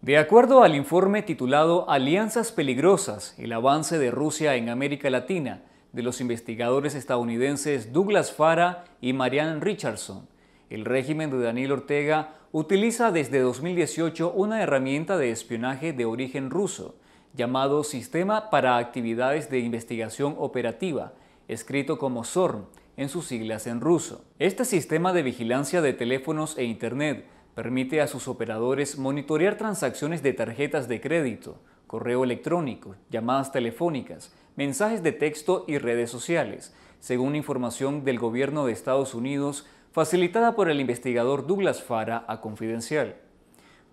De acuerdo al informe titulado Alianzas Peligrosas, el avance de Rusia en América Latina, de los investigadores estadounidenses Douglas Fara y Marianne Richardson, el régimen de Daniel Ortega utiliza desde 2018 una herramienta de espionaje de origen ruso, llamado Sistema para Actividades de Investigación Operativa, escrito como SORM en sus siglas en ruso. Este sistema de vigilancia de teléfonos e Internet permite a sus operadores monitorear transacciones de tarjetas de crédito, correo electrónico, llamadas telefónicas, mensajes de texto y redes sociales, según información del gobierno de Estados Unidos facilitada por el investigador Douglas Fara a Confidencial.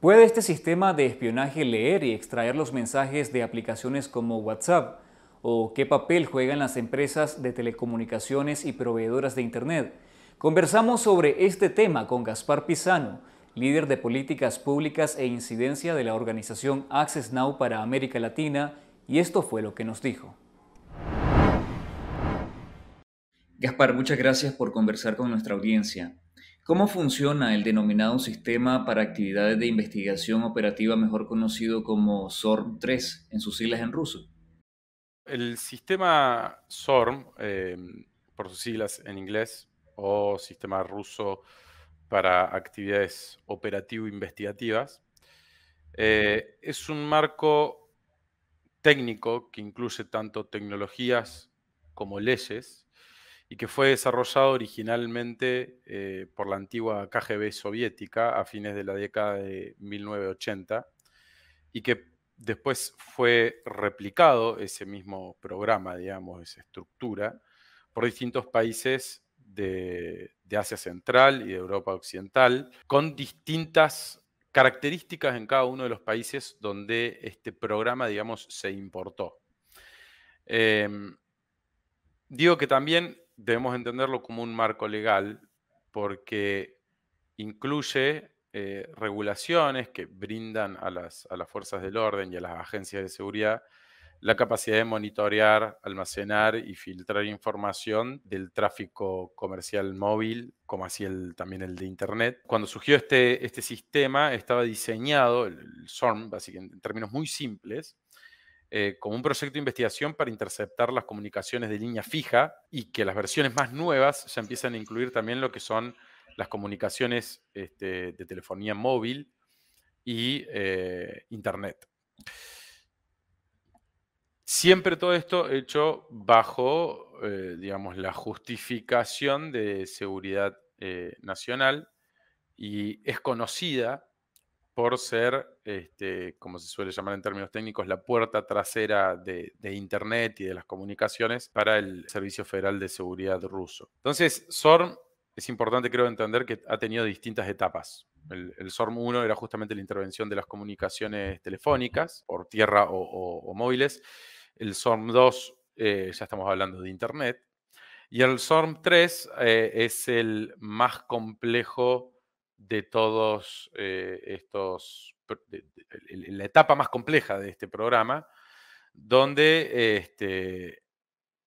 ¿Puede este sistema de espionaje leer y extraer los mensajes de aplicaciones como WhatsApp? ¿O qué papel juegan las empresas de telecomunicaciones y proveedoras de Internet? Conversamos sobre este tema con Gaspar Pisano, líder de políticas públicas e incidencia de la organización Access Now para América Latina, y esto fue lo que nos dijo. Gaspar, muchas gracias por conversar con nuestra audiencia. ¿Cómo funciona el denominado Sistema para Actividades de Investigación Operativa, mejor conocido como SORM-3, en sus siglas en ruso? El sistema SORM, eh, por sus siglas en inglés, o sistema ruso para actividades operativo-investigativas. Eh, es un marco técnico que incluye tanto tecnologías como leyes y que fue desarrollado originalmente eh, por la antigua KGB soviética a fines de la década de 1980 y que después fue replicado ese mismo programa, digamos, esa estructura, por distintos países de, Asia Central y de Europa Occidental, con distintas características en cada uno de los países donde este programa, digamos, se importó. Em, digo que también debemos entenderlo como un marco legal porque incluye eh, regulaciones que brindan a las fuerzas del orden y a las agencias de seguridad la capacidad de monitorear, almacenar y filtrar información del tráfico comercial móvil, como así el, también el de Internet. Cuando surgió este, este sistema, estaba diseñado, el, SORM, en términos muy simples, eh, como un proyecto de investigación para interceptar las comunicaciones de línea fija y que las versiones más nuevas ya empiezan a incluir también lo que son las comunicaciones este, de telefonía móvil y eh, Internet. Siempre todo esto hecho bajo, eh, digamos, la justificación de seguridad eh, nacional y es conocida por ser, este, como se suele llamar en términos técnicos, la puerta trasera de, Internet y de las comunicaciones para el Servicio Federal de Seguridad ruso. Entonces, SORM es importante, creo, entender que ha tenido distintas etapas. El, SORM 1 era justamente la intervención de las comunicaciones telefónicas, por tierra o móviles. El SORM 2, eh, ya estamos hablando de Internet. Y el SORM 3 eh, es el más complejo de todos eh, estos, la etapa más compleja de este programa, donde este,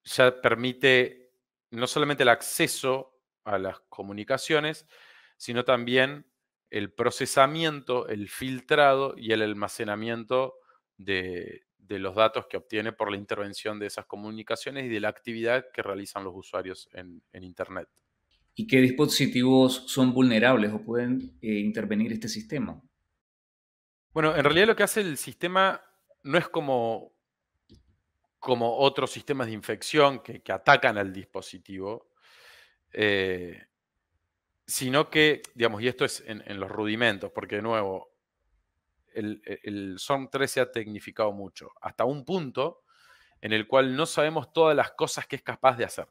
ya permite no solamente el acceso a las comunicaciones, sino también el procesamiento, el filtrado y el almacenamiento de, de los datos que obtiene por la intervención de esas comunicaciones y de la actividad que realizan los usuarios en, Internet. ¿Y qué dispositivos son vulnerables o pueden eh, intervenir este sistema? Bueno, en realidad lo que hace el sistema no es como, como otros sistemas de infección que, atacan al dispositivo, eh, sino que, digamos, y esto es en, en los rudimentos, porque de nuevo, el, e, el 3 se ha tecnificado mucho, hasta un punto en el cual no sabemos todas las cosas que es capaz de hacer.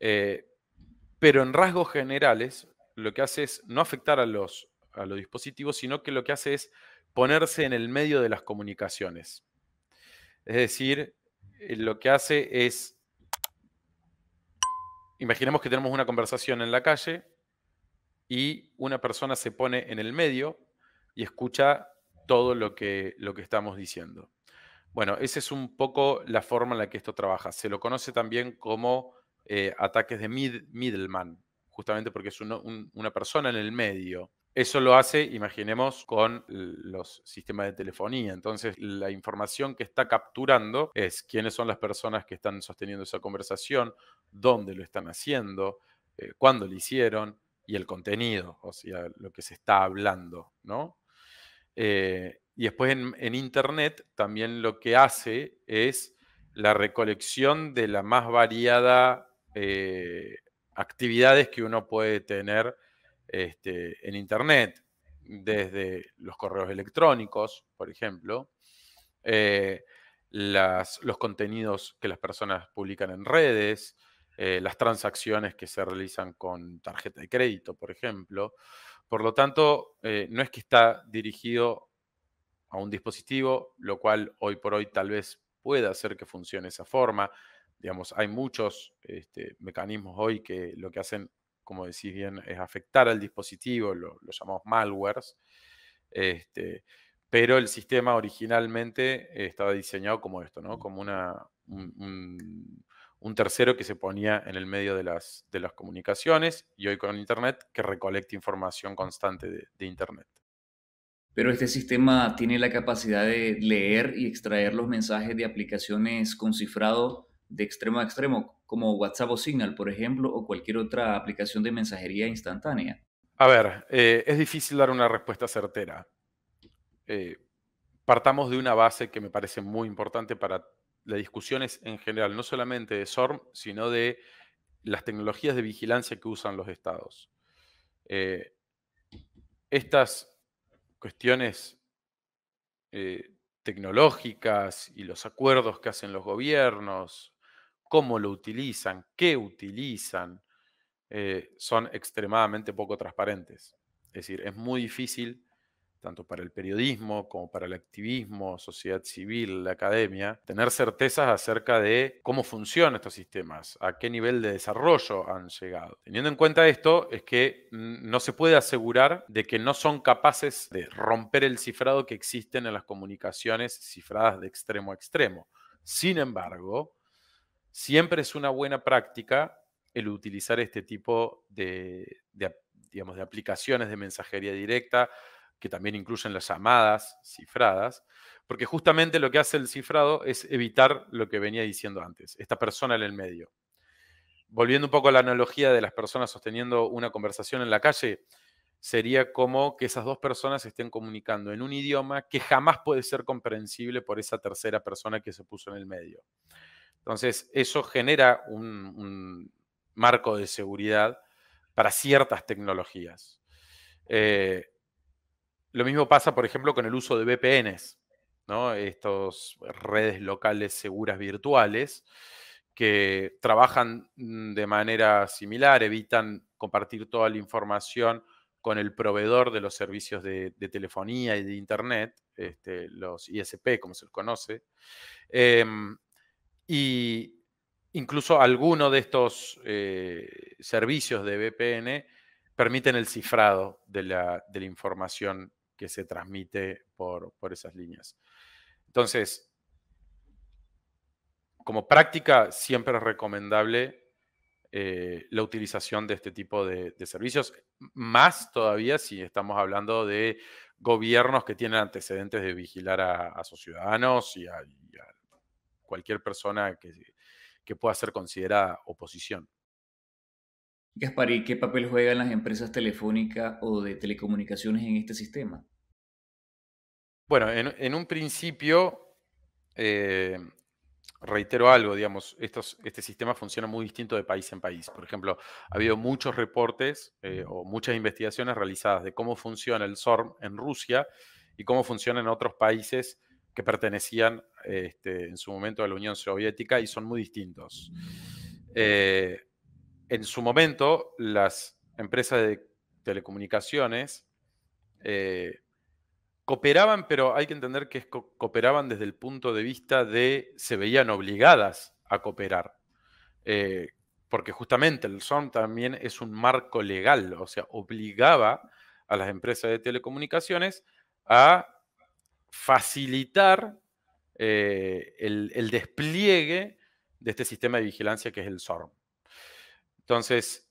Eh, pero en rasgos generales, lo que hace es no afectar a los, a los dispositivos, sino que lo que hace es ponerse en el medio de las comunicaciones. Es decir, eh, lo que hace es, imaginemos que tenemos una conversación en la calle y una persona se pone en el medio y escucha todo lo que, lo que estamos diciendo. Bueno, esa es un poco la forma en la que esto trabaja. Se lo conoce también como eh, ataques de mid, middleman, justamente porque es una persona en el medio. Eso lo hace, imaginemos, con los sistemas de telefonía. Entonces, la información que está capturando es quiénes son las personas que están sosteniendo esa conversación, dónde lo están haciendo, eh, cuándo lo hicieron y el contenido, o sea, lo que se está hablando, ¿no? Eh, y después en, Internet también lo que hace es la recolección de la más variada eh, actividades que uno puede tener este, en Internet, desde los correos electrónicos, por ejemplo, eh, los contenidos que las personas publican en redes, las transacciones que se realizan con tarjeta de crédito, por ejemplo. Por lo tanto, eh, no es que está dirigido a un dispositivo, lo cual hoy por hoy tal vez pueda hacer que funcione esa forma. Digamos, hay muchos este, mecanismos hoy que lo que hacen, como decís bien, es afectar al dispositivo, lo, llamamos malwares. Este, pero el sistema originalmente estaba diseñado como esto, ¿no? Como una, un tercero que se ponía en el medio de las, de las comunicaciones y hoy con Internet que recolecta información constante de, Internet. Pero este sistema tiene la capacidad de leer y extraer los mensajes de aplicaciones con cifrado de extremo a extremo, como WhatsApp o Signal, por ejemplo, o cualquier otra aplicación de mensajería instantánea. A ver, eh, es difícil dar una respuesta certera. Eh, partamos de una base que me parece muy importante para la discusión es en general, no solamente de SORM, sino de las tecnologías de vigilancia que usan los estados. Eh, estas cuestiones eh, tecnológicas y los acuerdos que hacen los gobiernos, cómo lo utilizan, qué utilizan, eh, son extremadamente poco transparentes. Es decir, es muy difícil tanto para el periodismo como para el activismo, sociedad civil, la academia, tener certezas acerca de cómo funcionan estos sistemas, a qué nivel de desarrollo han llegado. Teniendo en cuenta esto, es que mm, no se puede asegurar de que no son capaces de romper el cifrado que existen en las comunicaciones cifradas de extremo a extremo. Sin embargo, siempre es una buena práctica el utilizar este tipo de, digamos, de aplicaciones de mensajería directa, que también incluyen las llamadas cifradas, porque justamente lo que hace el cifrado es evitar lo que venía diciendo antes, esta persona en el medio. Volviendo un poco a la analogía de las personas sosteniendo una conversación en la calle, sería como que esas dos personas estén comunicando en un idioma que jamás puede ser comprensible por esa tercera persona que se puso en el medio. Entonces, eso genera un, marco de seguridad para ciertas tecnologías. Eh, lo mismo pasa, por ejemplo, con el uso de VPNs, Estas eh, redes locales seguras virtuales que trabajan mm, de manera similar, evitan compartir toda la información con el proveedor de los servicios de, telefonía y de Internet, este, los ISP, como se los conoce. Em, y incluso algunos de estos eh, servicios de VPN permiten el cifrado de la, de la información que se transmite por, por esas líneas. Entonces, como práctica, siempre es recomendable eh, la utilización de este tipo de, servicios, más todavía si estamos hablando de gobiernos que tienen antecedentes de vigilar a, sus ciudadanos y a, cualquier persona que, que pueda ser considerada oposición. Gaspari, ¿qué papel juegan las empresas telefónicas o de telecomunicaciones en este sistema? Bueno, en, un principio, eh, reitero algo, digamos, este sistema funciona muy distinto de país en país. Por ejemplo, ha habido muchos reportes eh, o muchas investigaciones realizadas de cómo funciona el SORM en Rusia y cómo funciona en otros países que pertenecían este, en su momento a la Unión Soviética y son muy distintos. Eh, en su momento, las empresas de telecomunicaciones eh, cooperaban, pero hay que entender que cooperaban desde el punto de vista de se veían obligadas a cooperar. Eh, porque justamente el SORM también es un marco legal, o sea, obligaba a las empresas de telecomunicaciones a facilitar eh, el, el, despliegue de este sistema de vigilancia que es el SORM. Entonces,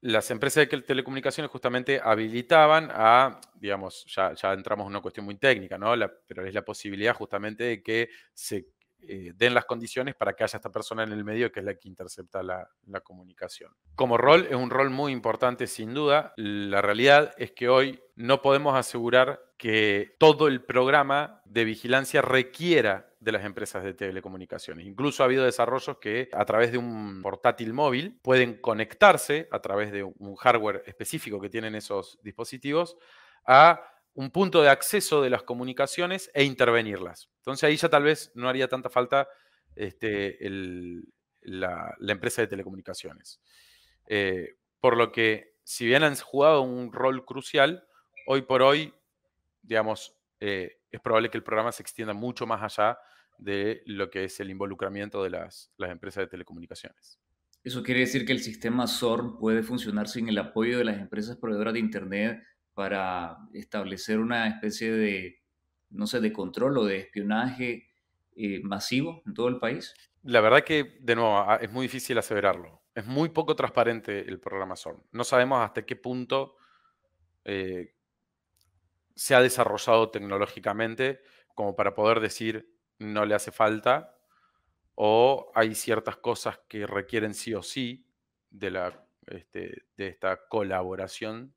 las empresas de telecomunicaciones justamente habilitaban a, digamos, ya, entramos en una cuestión muy técnica, ¿no? pero es la posibilidad justamente de que se eh, den las condiciones para que haya esta persona en el medio que es la que intercepta la, la, comunicación. Como rol, es un rol muy importante sin duda. La realidad es que hoy no podemos asegurar que todo el programa de vigilancia requiera de las empresas de telecomunicaciones. Incluso ha habido desarrollos que a través de un portátil móvil pueden conectarse a través de un hardware específico que tienen esos dispositivos a un punto de acceso de las comunicaciones e intervenirlas. Entonces ahí ya tal vez no haría tanta falta este, la, empresa de telecomunicaciones. Eh, por lo que, si bien han jugado un rol crucial, hoy por hoy, digamos, eh, es probable que el programa se extienda mucho más allá de lo que es el involucramiento de las, empresas de telecomunicaciones. Eso quiere decir que el sistema SORM puede funcionar sin el apoyo de las empresas proveedoras de Internet para establecer una especie de, no sé, de control o de espionaje eh, masivo en todo el país. La verdad que, de nuevo, es muy difícil aseverarlo. Es muy poco transparente el programa SORM. No sabemos hasta qué punto eh, se ha desarrollado tecnológicamente como para poder decir no le hace falta o hay ciertas cosas que requieren sí o sí de, la, este, de esta colaboración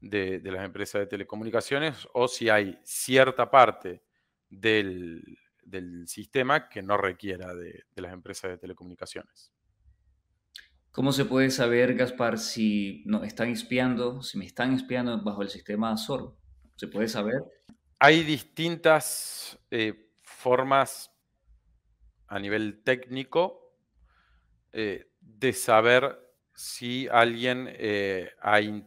de, las empresas de telecomunicaciones o si hay cierta parte del, sistema que no requiera de, las empresas de telecomunicaciones. ¿Cómo se puede saber, Gaspar, si están espiando, si me están espiando bajo el sistema Azor? ¿Se puede saber? Hay distintas eh, formas a nivel técnico eh, de saber si alguien eh, hay,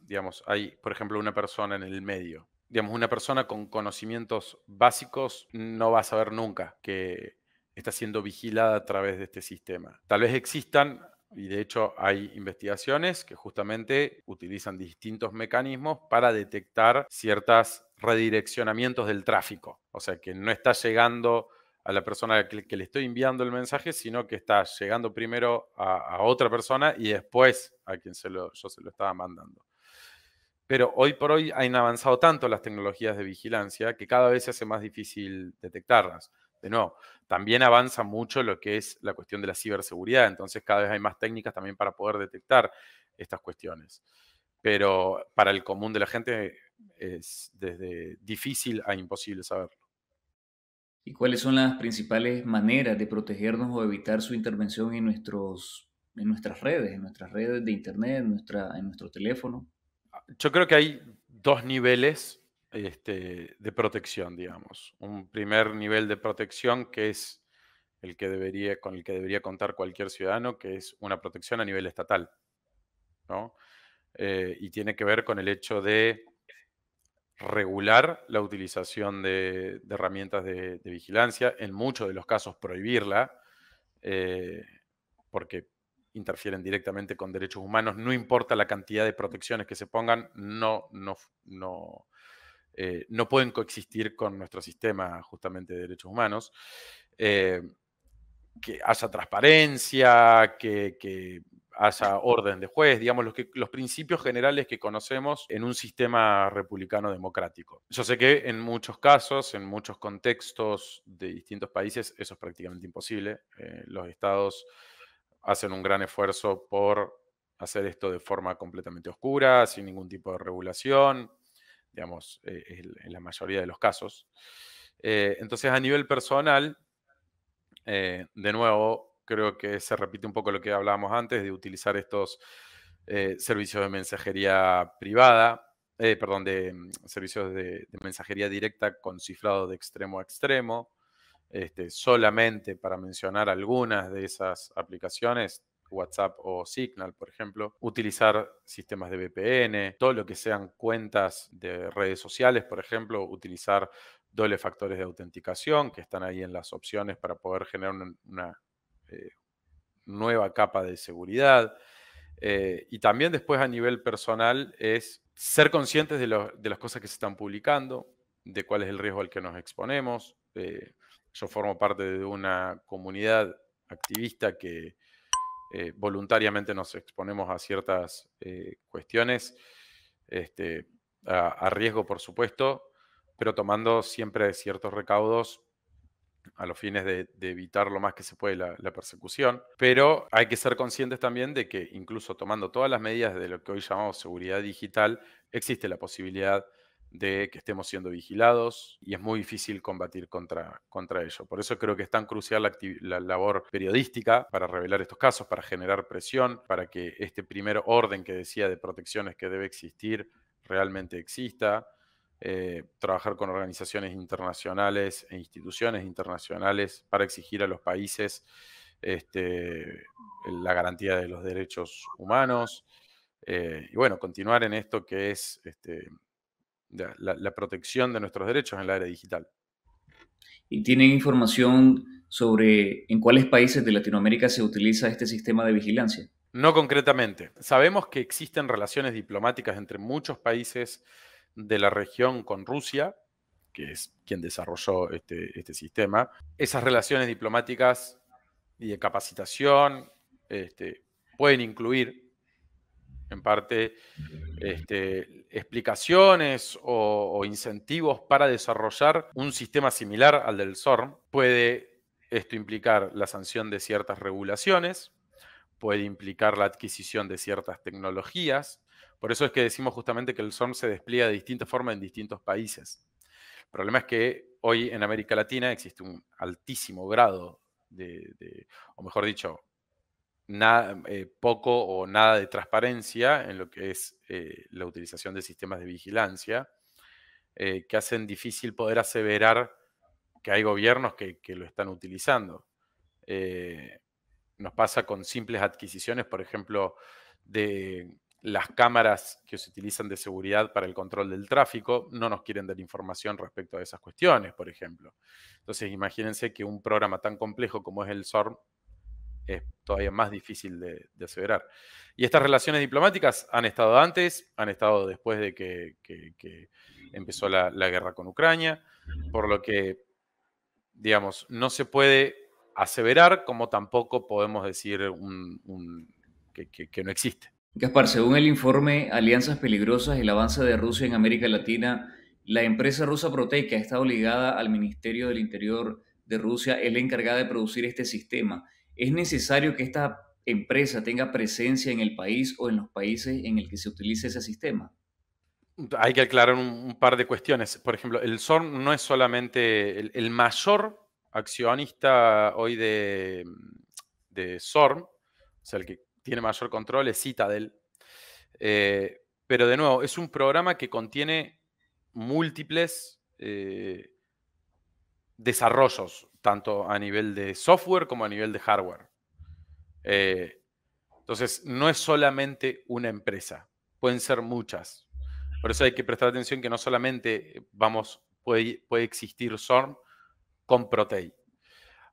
digamos, hay, por ejemplo, una persona en el medio. Digamos, una persona con conocimientos básicos no va a saber nunca que está siendo vigilada a través de este sistema. Tal vez existan y de hecho hay investigaciones que justamente utilizan distintos mecanismos para detectar ciertos redireccionamientos del tráfico. O sea, que no está llegando a la persona que le estoy enviando el mensaje, sino que está llegando primero a, otra persona y después a quien yo se lo estaba mandando. Pero hoy por hoy han avanzado tanto las tecnologías de vigilancia que cada vez se hace más difícil detectarlas. No, también avanza mucho lo que es la cuestión de la ciberseguridad, entonces cada vez hay más técnicas también para poder detectar estas cuestiones. Pero para el común de la gente es desde difícil a imposible saberlo. ¿Y cuáles son las principales maneras de protegernos o evitar su intervención en, nuestros, en nuestras redes, en nuestras redes de Internet, en, nuestra, en nuestro teléfono? Yo creo que hay dos niveles este, de protección, digamos. Un primer nivel de protección que es el que debería, con el que debería contar cualquier ciudadano, que es una protección a nivel estatal. Eh, y tiene que ver con el hecho de regular la utilización de, herramientas de, vigilancia, en muchos de los casos prohibirla, eh, porque interfieren directamente con derechos humanos, no importa la cantidad de protecciones que se pongan, no, no, no, eh, no pueden coexistir con nuestro sistema justamente de derechos humanos. Eh, que haya transparencia, que, haya orden de juez, digamos, los, los principios generales que conocemos en un sistema republicano democrático. Yo sé que en muchos casos, en muchos contextos de distintos países, eso es prácticamente imposible. Eh, los estados hacen un gran esfuerzo por hacer esto de forma completamente oscura, sin ningún tipo de regulación, digamos, eh, en la mayoría de los casos. Eh, entonces, a nivel personal, eh, de nuevo, creo que se repite un poco lo que hablábamos antes de utilizar estos servicios de mensajería privada, perdón, de mm, servicios de, mensajería directa con cifrado de extremo a extremo. Este, solamente para mencionar algunas de esas aplicaciones, WhatsApp o Signal, por ejemplo, utilizar sistemas de VPN, todo lo que sean cuentas de redes sociales, por ejemplo, utilizar doble factores de autenticación que están ahí en las opciones para poder generar una, eh, nueva capa de seguridad. Eh, y también después a nivel personal es ser conscientes de, las cosas que se están publicando, de cuál es el riesgo al que nos exponemos. Eh, yo formo parte de una comunidad activista que eh, voluntariamente nos exponemos a ciertas eh, cuestiones, este, a, riesgo por supuesto, pero tomando siempre ciertos recaudos a los fines de, evitar lo más que se puede la, la, persecución. Pero hay que ser conscientes también de que incluso tomando todas las medidas de lo que hoy llamamos seguridad digital, existe la posibilidad de que estemos siendo vigilados y es muy difícil combatir contra, contra ello. Por eso creo que es tan crucial la, labor periodística para revelar estos casos, para generar presión, para que este primer orden que decía de protecciones que debe existir realmente exista. Eh, trabajar con organizaciones internacionales e instituciones internacionales para exigir a los países este, la garantía de los derechos humanos. Eh, y bueno, continuar en esto que es este, la, protección de nuestros derechos en el área digital. ¿Y tienen información sobre en cuáles países de Latinoamérica se utiliza este sistema de vigilancia? No concretamente. Sabemos que existen relaciones diplomáticas entre muchos países de la región con Rusia, que es quien desarrolló este, este sistema. Esas relaciones diplomáticas y de capacitación este, pueden incluir en parte este, explicaciones o, incentivos para desarrollar un sistema similar al del SORM. Puede esto implicar la sanción de ciertas regulaciones, puede implicar la adquisición de ciertas tecnologías. Por eso es que decimos justamente que el SORM se despliega de distinta forma en distintos países. El problema es que hoy en América Latina existe un altísimo grado de o mejor dicho, nada, eh, poco o nada de transparencia en lo que es eh, la utilización de sistemas de vigilancia, eh, que hacen difícil poder aseverar que hay gobiernos que, que lo están utilizando. nos pasa con simples adquisiciones, por ejemplo, de las cámaras que se utilizan de seguridad para el control del tráfico, no nos quieren dar información respecto a esas cuestiones, por ejemplo. Entonces, imagínense que un programa tan complejo como es el SORM es todavía más difícil de, aseverar. Y estas relaciones diplomáticas han estado antes, han estado después de que, empezó la, guerra con Ucrania, por lo que, digamos, no se puede aseverar como tampoco podemos decir un, que, no existe. Gaspar, según el informe Alianzas Peligrosas, el avance de Rusia en América Latina, la empresa rusa Proteica está obligada al Ministerio del Interior de Rusia, es la encargada de producir este sistema. ¿Es necesario que esta empresa tenga presencia en el país o en los países en el que se utilice ese sistema? Hay que aclarar un, par de cuestiones. Por ejemplo, el SORN no es solamente el, mayor accionista hoy de, de SORN, o sea, el que tiene mayor control es Citadel. Eh, pero de nuevo, es un programa que contiene múltiples eh, desarrollos, tanto a nivel de software como a nivel de hardware. Eh, entonces, no es solamente una empresa, pueden ser muchas. Por eso hay que prestar atención que no solamente eh, vamos, puede, puede existir SORM con Protei.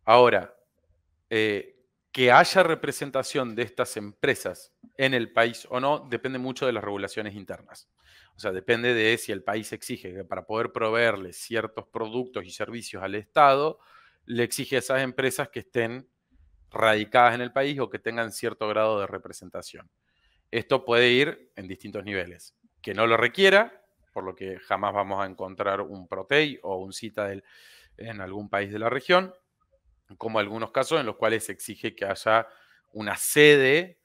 Ahora, eh, que haya representación de estas empresas en el país o no, depende mucho de las regulaciones internas. O sea, depende de si el país exige que para poder proveerle ciertos productos y servicios al Estado, le exige a esas empresas que estén radicadas en el país o que tengan cierto grado de representación. Esto puede ir en distintos niveles. Que no lo requiera, por lo que jamás vamos a encontrar un Protei o un Citadel en algún país de la región, como algunos casos en los cuales se exige que haya una sede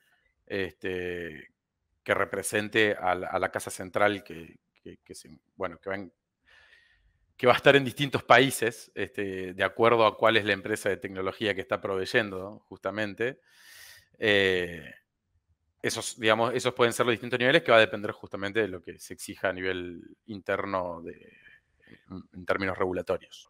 este, que represente a la, casa central que, bueno, que, va que va a estar en distintos países, este, de acuerdo a cuál es la empresa de tecnología que está proveyendo, justamente. Eh, esos, digamos, esos pueden ser los distintos niveles que va a depender justamente de lo que se exija a nivel interno en términos regulatorios.